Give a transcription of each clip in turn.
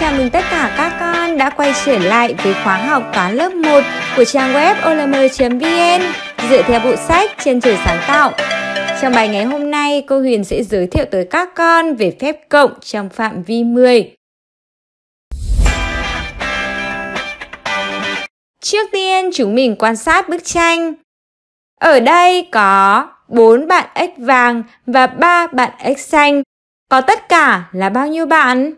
chào mừng tất cả các con đã quay trở lại với khóa học toán lớp 1 của trang web olm.vn dựa theo bộ sách Chân trời sáng tạo. Trong bài ngày hôm nay, cô Huyền sẽ giới thiệu tới các con về phép cộng trong phạm vi 10. Trước tiên, chúng mình quan sát bức tranh. Ở đây có 4 bạn x vàng và 3 bạn x xanh. Có tất cả là bao nhiêu bạn?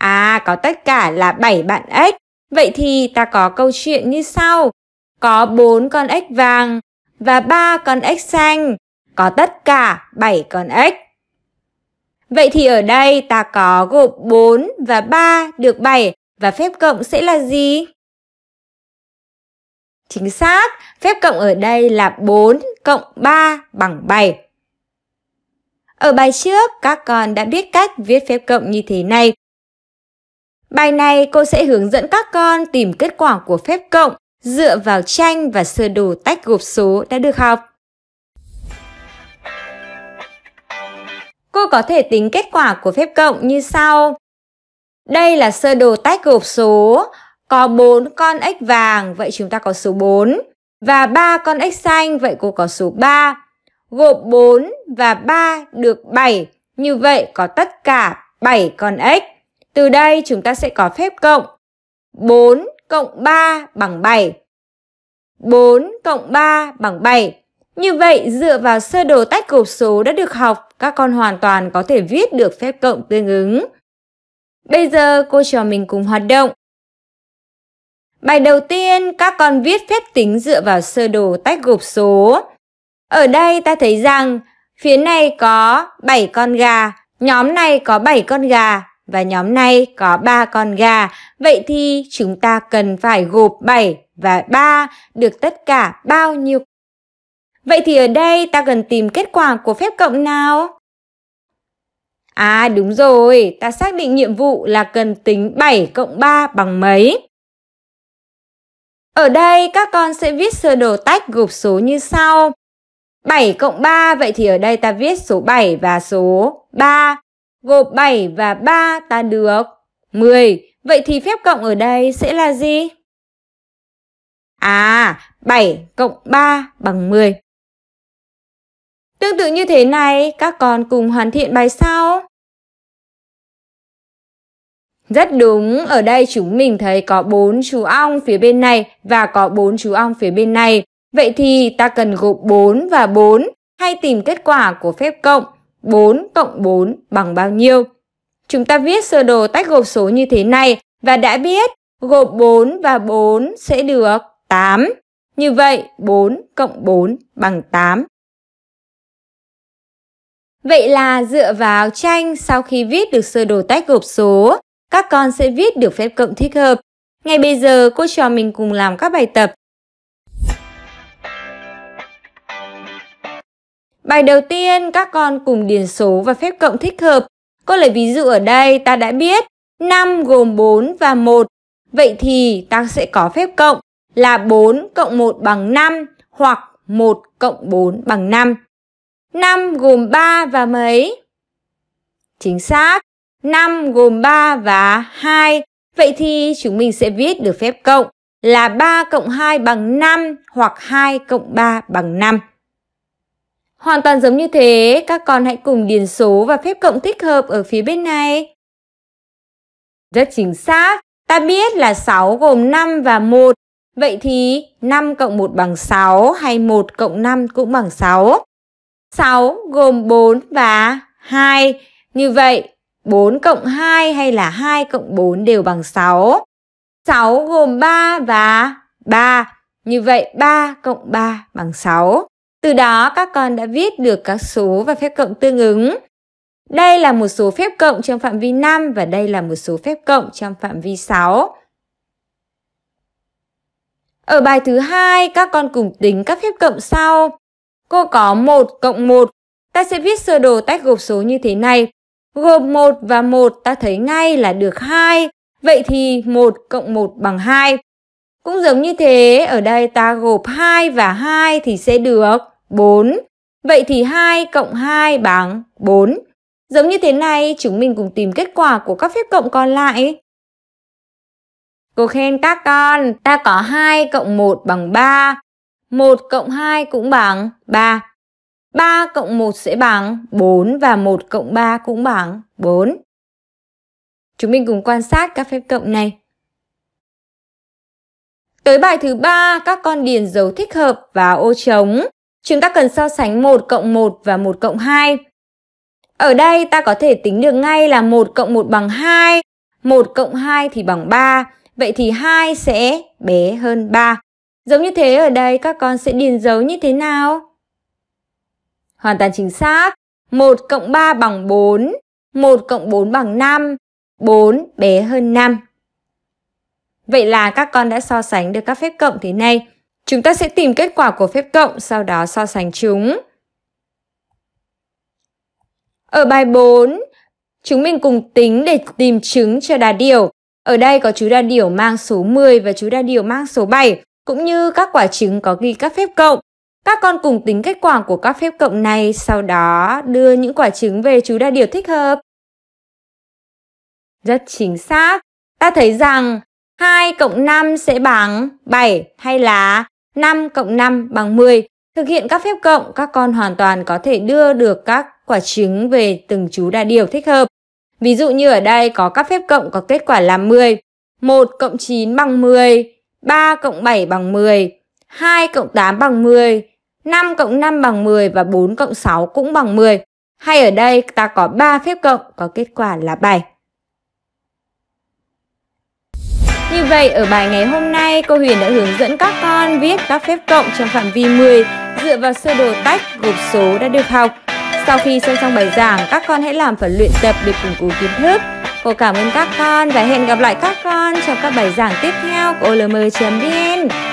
À, có tất cả là 7 bạn ếch. Vậy thì ta có câu chuyện như sau. Có 4 con ếch vàng và 3 con ếch xanh. Có tất cả 7 con ếch. Vậy thì ở đây ta có gộp 4 và 3 được 7 và phép cộng sẽ là gì? Chính xác, phép cộng ở đây là 4 cộng 3 bằng 7. Ở bài trước, các con đã biết cách viết phép cộng như thế này Bài này cô sẽ hướng dẫn các con tìm kết quả của phép cộng dựa vào tranh và sơ đồ tách gộp số đã được học. Cô có thể tính kết quả của phép cộng như sau. Đây là sơ đồ tách gộp số, có 4 con ếch vàng, vậy chúng ta có số 4 và 3 con ếch xanh, vậy cô có số 3. Gộp 4 và 3 được 7, như vậy có tất cả 7 con ếch. Từ đây chúng ta sẽ có phép cộng 4 cộng 3 bằng 7. 4 cộng 3 bằng 7. Như vậy, dựa vào sơ đồ tách cột số đã được học, các con hoàn toàn có thể viết được phép cộng tương ứng. Bây giờ cô trò mình cùng hoạt động. Bài đầu tiên, các con viết phép tính dựa vào sơ đồ tách gộp số. Ở đây ta thấy rằng phía này có 7 con gà, nhóm này có 7 con gà, và nhóm này có 3 con gà, vậy thì chúng ta cần phải gộp 7 và 3 được tất cả bao nhiêu? Vậy thì ở đây ta cần tìm kết quả của phép cộng nào? À đúng rồi, ta xác định nhiệm vụ là cần tính 7 cộng 3 bằng mấy? Ở đây các con sẽ viết sơ đồ tách gộp số như sau. 7 cộng 3, vậy thì ở đây ta viết số 7 và số 3 gộp 7 và 3 ta được 10. Vậy thì phép cộng ở đây sẽ là gì? À, 7 cộng 3 bằng 10. Tương tự như thế này, các con cùng hoàn thiện bài sau. Rất đúng, ở đây chúng mình thấy có 4 chú ong phía bên này và có 4 chú ong phía bên này. Vậy thì ta cần gộp 4 và 4 hay tìm kết quả của phép cộng 4 cộng 4 bằng bao nhiêu. Chúng ta viết sơ đồ tách gộp số như thế này và đã biết gộp 4 và 4 sẽ được 8. Như vậy 4 cộng 4 bằng 8. Vậy là dựa vào tranh sau khi viết được sơ đồ tách gộp số, các con sẽ viết được phép cộng thích hợp. Ngay bây giờ cô trò mình cùng làm các bài tập Bài đầu tiên các con cùng điền số và phép cộng thích hợp. Cô lấy ví dụ ở đây ta đã biết 5 gồm 4 và 1. Vậy thì ta sẽ có phép cộng là 4 cộng 1 bằng 5 hoặc 1 cộng 4 bằng 5. 5 gồm 3 và mấy? Chính xác, 5 gồm 3 và 2. Vậy thì chúng mình sẽ viết được phép cộng là 3 cộng 2 bằng 5 hoặc 2 cộng 3 bằng 5. Hoàn toàn giống như thế, các con hãy cùng điền số và phép cộng thích hợp ở phía bên này. Rất chính xác, ta biết là 6 gồm 5 và 1. Vậy thì 5 cộng 1 bằng 6 hay 1 cộng 5 cũng bằng 6. 6 gồm 4 và 2. Như vậy, 4 cộng 2 hay là 2 cộng 4 đều bằng 6. 6 gồm 3 và 3. Như vậy 3 cộng 3 bằng 6. Từ đó các con đã viết được các số và phép cộng tương ứng. Đây là một số phép cộng trong phạm vi 5 và đây là một số phép cộng trong phạm vi 6. Ở bài thứ hai các con cùng tính các phép cộng sau. Cô có 1 cộng 1. Ta sẽ viết sơ đồ tách gộp số như thế này. Gộp 1 và 1 ta thấy ngay là được 2. Vậy thì 1 cộng 1 bằng 2. Cũng giống như thế, ở đây ta gộp 2 và 2 thì sẽ được 4. Vậy thì 2 cộng 2 bằng 4. Giống như thế này, chúng mình cùng tìm kết quả của các phép cộng còn lại. Cô khen các con, ta có 2 cộng 1 bằng 3. 1 cộng 2 cũng bằng 3. 3 cộng 1 sẽ bằng 4 và 1 cộng 3 cũng bằng 4. Chúng mình cùng quan sát các phép cộng này. Tới bài thứ ba, các con điền dấu thích hợp và ô trống. Chúng ta cần so sánh 1 cộng 1 và 1 cộng 2. Ở đây ta có thể tính được ngay là 1 cộng 1 bằng 2, 1 cộng 2 thì bằng 3, vậy thì 2 sẽ bé hơn 3. Giống như thế ở đây các con sẽ điền dấu như thế nào? Hoàn toàn chính xác. 1 cộng 3 bằng 4, 1 cộng 4 bằng 5, 4 bé hơn 5. Vậy là các con đã so sánh được các phép cộng thế này. Chúng ta sẽ tìm kết quả của phép cộng, sau đó so sánh chúng. Ở bài 4, chúng mình cùng tính để tìm chứng cho đà điểu. Ở đây có chú đà điểu mang số 10 và chú đà điểu mang số 7, cũng như các quả trứng có ghi các phép cộng. Các con cùng tính kết quả của các phép cộng này, sau đó đưa những quả trứng về chú đà điểu thích hợp. Rất chính xác. Ta thấy rằng 2 cộng 5 sẽ bằng 7 hay là 5 cộng 5 bằng 10. Thực hiện các phép cộng, các con hoàn toàn có thể đưa được các quả trứng về từng chú đa điều thích hợp. Ví dụ như ở đây có các phép cộng có kết quả là 10. 1 cộng 9 bằng 10, 3 cộng 7 bằng 10, 2 cộng 8 bằng 10, 5 cộng 5 bằng 10 và 4 cộng 6 cũng bằng 10. Hay ở đây ta có 3 phép cộng có kết quả là 7. Như vậy, ở bài ngày hôm nay, cô Huyền đã hướng dẫn các con viết các phép cộng trong phạm vi 10 dựa vào sơ đồ tách, gộp số đã được học. Sau khi xem xong bài giảng, các con hãy làm phần luyện tập để củng cố kiến thức. Cô cảm ơn các con và hẹn gặp lại các con trong các bài giảng tiếp theo của olm.vn.